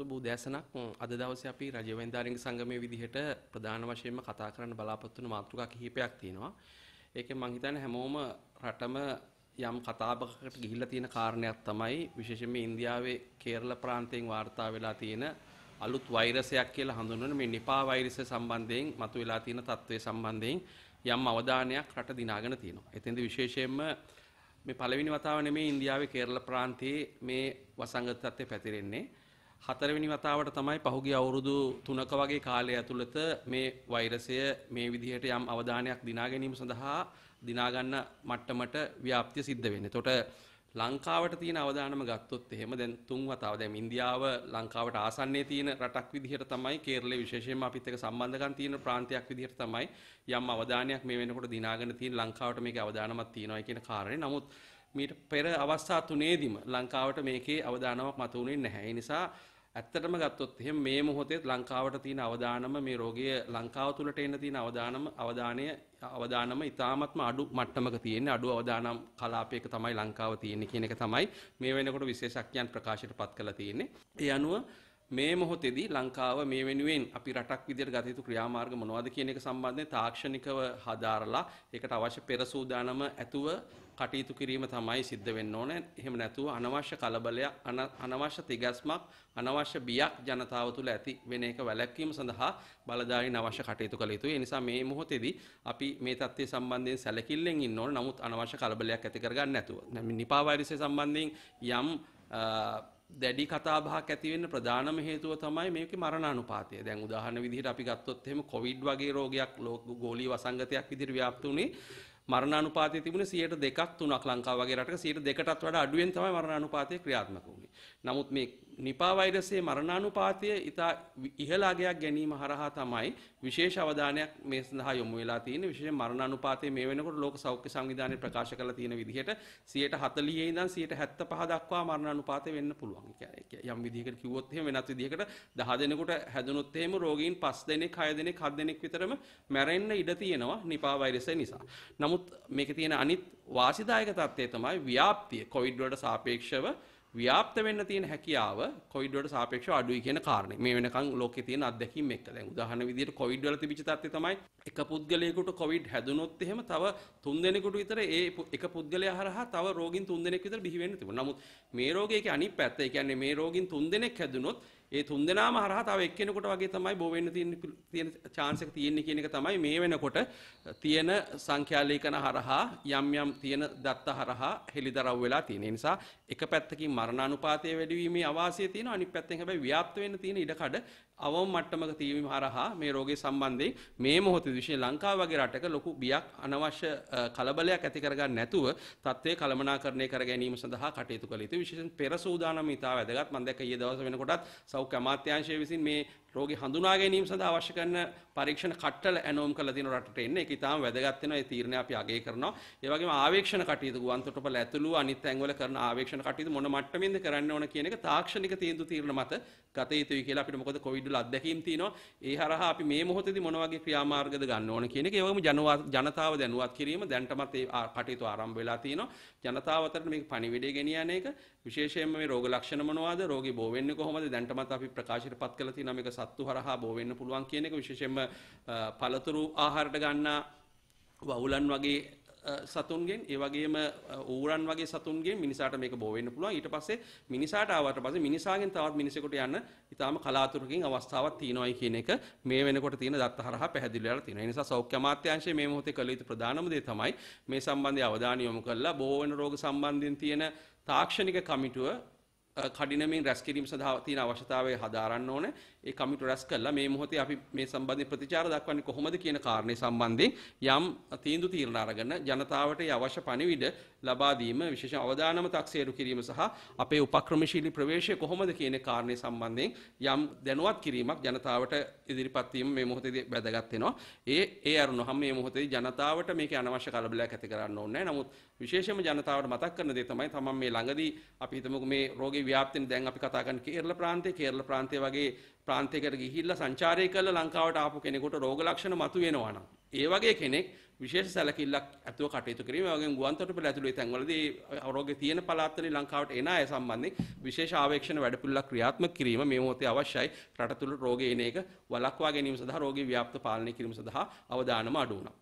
සුබෝදෑසනක් අද දවසේ අපි රජවෙන්දාරිංග සංගමයේ විදිහට ප්‍රධාන වශයෙන්ම කතා කරන්න බලාපොරොත්තු වෙන මාතෘකා කිහිපයක් තියෙනවා. ඒකෙන් මම හිතන්නේ හැමෝම රටම යම් කතාබහකට ගිහිල්ලා තියෙන කාරණයක් තමයි විශේෂයෙන්ම ඉන්දියාවේ කේරළ ප්‍රාන්තයෙන් වාර්තා වෙලා තියෙන අලුත් වෛරසයක් කියලා හඳුන්වන මේ නිපා වෛරසය සම්බන්ධයෙන් මතුවලා තියෙන තත්ත්වය සම්බන්ධයෙන් යම් අවධානයක් රට දිනාගෙන තියෙනවා. එතෙන්දී විශේෂයෙන්ම මේ පළවෙනි වතාව නෙමේ ඉන්දියාවේ කේරළ ප්‍රාන්තයේ මේ වසංගත තත්ත්වය පැතිරෙන්නේ. හතරවෙනි වතාවට තමයි පහුගිය අවුරුදු 3ක වගේ කාලය ඇතුළත මේ වෛරසය මේ විදිහට යම් අවධානයක් දිනා ගැනීම සඳහා දිනා ගන්න මට්ටමට ව්‍යාප්තිය සිද්ධ වෙන්නේ. එතකොට ලංකාවට තියෙන අවධානම ගත්තොත් එහෙම දැන් තුන් වතාව දැන් ඉන්දියාව ලංකාවට ආසන්නයේ තියෙන රටක් විදිහට තමයි කේරළේ විශේෂයෙන්ම අපිත් එක්ක සම්බන්ධකම් තියෙන ප්‍රාන්තයක් විදිහට තමයි යම් අවධානයක් මේ වෙනකොට දිනාගෙන තියෙන ලංකාවට මේකේ අවධානමක් තියෙනවා කියන කාරණේ. නමුත් මීට පෙර අවස්ථා තුනේදීම ලංකාවට මේකේ අවදානමක් මත වුණේ නැහැ. ඒ නිසා ඇත්තටම ගත්තොත් එහෙම මේ මොහොතේ ලංකාවට තියෙන අවදානම මේ රෝගය ලංකාව තුලට එන්න තියෙන අවදානම අවදානය අවදානම ඉතාමත්ම අඩු මට්ටමක තියෙන්නේ අඩු අවදානම් කලාපයක තමයි ලංකාව තියෙන්නේ කියන එක තමයි මේ වෙනකොට විශේෂඥයන් ප්‍රකාශයට පත් කරලා තියෙන්නේ. ඒ අනුව මේ මොහොතේදී ලංකාව මේ වෙනුවෙන් අපි රටක් විදිහට ගත යුතු ක්‍රියාමාර්ග මොනවද කියන එක සම්බන්ධයෙන් තාක්ෂණිකව හදාරලා ඒකට අවශ්‍ය පෙර සූදානම ඇතුව කටයුතු කිරීම තමයි සිද්ධ වෙන්න ඕනේ. එහෙම නැතුව අනවශ්‍ය කලබලයක් අනවශ්‍ය තිගැස්මක් අනවශ්‍ය බියක් ජනතාව තුළ ඇති වෙන එක වැළැක්වීම සඳහා බලධාරීන් අවශ්‍ය කටයුතු කළ යුතුයි. ඒ නිසා මේ මොහොතේදී අපි මේ தත්ත්වය සම්බන්ධයෙන් සැලකිල්ලෙන් ඉන්න ඕනේ. නමුත් අනවශ්‍ය කලබලයක් ඇති කරගන්න නැතුව. නිපා වෛරසය සම්බන්ධයෙන් යම් දැඩි කතාබහක් ඇති වෙන්න ප්‍රධානම හේතුව තමයි මේකේ මරණානුපාතය. දැන් උදාහරණ විදිහට අපි ගත්තොත් එහෙම කොවිඩ් වගේ රෝගයක් ගෝලීය වසංගතයක් විදිහට ව්‍යාප්ත වුණේ මරණානුපාතය තිබුණේ 102ක් 3ක් ලංකාව වගේ රටක 102කටත් වඩා අඩුවෙන් තමයි මරණානුපාතය ක්‍රියාත්මක වුණේ. නමුත් මේ නිපා වෛරසයේ මරණානුපාතය ඉතා ඉහළ අගයක් ගැනීම හරහා තමයි විශේෂ අවධානයක් මේ සඳහා යොමු වෙලා තියෙන්නේ විශේෂ මරණානුපාතය මේ වෙනකොට ලෝක සෞඛ්‍ය සංවිධානය ප්‍රකාශ කරලා තියෙන විදිහට 140 ඉඳන් 175 දක්වා මරණානුපාතය වෙන්න පුළුවන්. යම් විදිහකට කිව්වොත් එහෙම වෙනත් විදිහකට 10 දෙනෙකුට හැදුනොත් එහෙම රෝගීන් 5 දෙනෙක් 6 දෙනෙක් 7 දෙනෙක් විතරම මැරෙන්න ඉඩ තියෙනවා නිපා වෛරසය නිසා. නමුත් මේකේ තියෙන අනිත් වාසිදායක තත්ත්වය තමයි ව්‍යාප්තිය. කොවිඩ් වලට සාපේක්ෂව ව්‍යාප්ත වෙන්න තියෙන හැකියාව කොවිඩ් වලට සාපේක්ෂව අඩුයි කියන කාරණේ. මේ වෙනකන් ලෝකේ තියෙන අත්දැකීම් එක්ක. දැන් උදාහරණ විදිහට කොවිඩ් වල තිබිච්ච තත්ත්වය තමයි එක පුද්ගලයෙකුට කොවිඩ් හැදුනොත් එහෙම තව තුන් දෙනෙකුට විතර ඒ එක පුද්ගලයා හරහා තව රෝගීන් තුන් දෙනෙක් විතර බිහි වෙන්න තිබුණා. නමුත් මේ රෝගයේ අනිත් පැත්ත, ඒ කියන්නේ මේ රෝගීන් තුන් දෙනෙක් හැදුනොත් ඒ තුන්දෙනාම හරහා තව එක්කෙනෙකුට වගේ තමයි බෝ වෙන්න තියෙන තියෙන chance එක තියෙන්නේ කියන එක තමයි මේ වෙනකොට තියෙන සංඛ්‍යාලේඛන හරහා යම් යම් තියෙන දත්ත හරහා හෙලිදරව් වෙලා තියෙන. ඒ නිසා එක පැත්තකින් මරණානුපාතය වැඩි වීමේ අවාසිය තියෙනවා. අනිත් පැත්තෙන් හැබැයි ව්‍යාප්ත වෙන්න තියෙන ඉඩකඩ අවම මට්ටමක තීවීම හරහා මේ රෝගය සම්බන්ධයෙන් මේ මොහොතේ විශේෂ ලංකාව වගේ රටක ලොකු බියක් අනවශ්‍ය කලබලයක් ඇති කරගන්න නැතුව තත්ත්වයේ කළමනාකරණය කර ගැනීම සඳහා කටයුතු කළ යුතුයි. විශේෂයෙන් පෙර සූදානම ඉතා වැදගත්. මම දැක්ක ඊයේ දවස් වෙනකොටත් සෞඛ්‍ය අමාත්‍යාංශය විසින් මේ රෝග හඳුනා ගැනීම සඳහා අවශ්‍ය කරන පරීක්ෂණ කට්ටල ඇනෝම් කරලා තියෙන රටට එන්න ඒක ඉතාම වැදගත් වෙනවා ඒ තීරණය අපි අගය කරනවා ඒ වගේම ආවේක්ෂණ කටයුතු ගුවන්තොටුපළ ඇතුළු අනිත් ඇඟවල කරන ආවේක්ෂණ කටයුතු මොන මට්ටමින්ද කරන්න ඕන කියන එක තාක්ෂණික තීන්දුව තීරණ මත ගත යුතුයි කියලා අපිට මොකද කොවිඩ් වල අත්දැකීම් තියෙනවා ඒ හරහා අපි මේ මොහොතේදී මොන වගේ ක්‍රියාමාර්ගද ගන්න ඕන කියන එක ඒ වගේම ජනතාව දැනුවත් කිරීම දැන්ටමත් ඒ කටයුතු ආරම්භ වෙලා තියෙනවා ජනතාව අතරට මේක පණිවිඩය ගෙනියන එක විශේෂයෙන්ම මේ රෝග ලක්ෂණ මොනවද රෝගී බෝ වෙන්නේ කොහොමද දැන්ටමත් අපි ප්‍රකාශයට පත් කරලා තියෙනවා මේක සත්තු හරහා බෝ වෙන්න පුළුවන් කියන එක විශේෂයෙන්ම පළතුරු ආහාරට ගන්නා වවුලන් වගේ සතුන්ගෙන් ඒ වගේම ඌරන් වගේ සතුන්ගෙන් මිනිසාට මේක බෝ වෙන්න පුළුවන් ඊට පස්සේ මිනිසාට ආවට පස්සේ මිනිසාගෙන් තවත් මිනිසෙකුට යන්න ඊටාම කලාතුරකින් අවස්ථාවක් තියෙනවායි කියන එක මේ වෙනකොට තියෙන දත්ත හරහා පැහැදිලි වෙලා තියෙනවා. ඒ නිසා සෞඛ්‍ය අමාත්‍යාංශයේ මේ මොහොතේ කළ යුතු ප්‍රධානම දේ තමයි මේ සම්බන්ධය අවධානය යොමු කරලා බෝ වෙන රෝග සම්බන්ධයෙන් තියෙන තාක්ෂණික කමිටුව කඩිනමින් රැස්කිරීම සඳහා තියෙන අවශ්‍යතාවය හදාරන්න ඕනේ. ඒ කමිටු රැස් කළා මේ මොහොතේ අපි මේ සම්බන්ධයෙන් ප්‍රතිචාර දක්වන්නේ කොහොමද කියන කාරණේ සම්බන්ධයෙන් යම් තීන්දුව තීරණ අරගෙන ජනතාවට අවශ්‍ය පණිවිඩ ලබා දීම විශේෂ අවදානම තක්සේරු කිරීම සහ අපේ උපක්‍රමශීලී ප්‍රවේශය කොහොමද කියන කාරණේ සම්බන්ධයෙන් යම් දැනුවත් කිරීමක් ජනතාවට ඉදිරිපත් වීම මේ මොහොතේදී වැදගත් වෙනවා. ඒ ඒ අරුණ හැම මේ මොහොතේදී ජනතාවට මේක අනවශ්‍ය කලබලයක් ඇති කරන්න ඕනේ නැහැ. නමුත් විශේෂයෙන්ම ජනතාවට මතක් කරන දේ තමයි තමන් මේ ළඟදී අපි හිතමුකෝ මේ රෝගී වගේ ව්‍යාප්තින දැන් අපි කතා කරන කේරළ ප්‍රාන්තය කේරළ ප්‍රාන්තය වගේ ප්‍රාන්තයකට ගිහිල්ලා සංචාරය කරලා ලංකාවට ආපු කෙනෙකුට රෝග ලක්ෂණ මතුවෙනවා නම් ඒ වගේ කෙනෙක් විශේෂ සැලකිල්ලක් ඇතුව කටයුතු කිරීම වගේ ගුවන්තොටුපළ ඇතුළේ තැන්වලදී රෝගය තියෙන පළාත්වලින් ලංකාවට එන අය සම්බන්ධයෙන් විශේෂ ආවේක්ෂණ වැඩපිළිවෙළක් ක්‍රියාත්මක කිරීම මේ මොහොතේ අවශ්‍යයි රටතුළු රෝගය එන එක වළක්වා ගැනීම සඳහා රෝගී ව්‍යාප්ත පාලනය කිරීම සඳහා අවධානම අඩු වුණා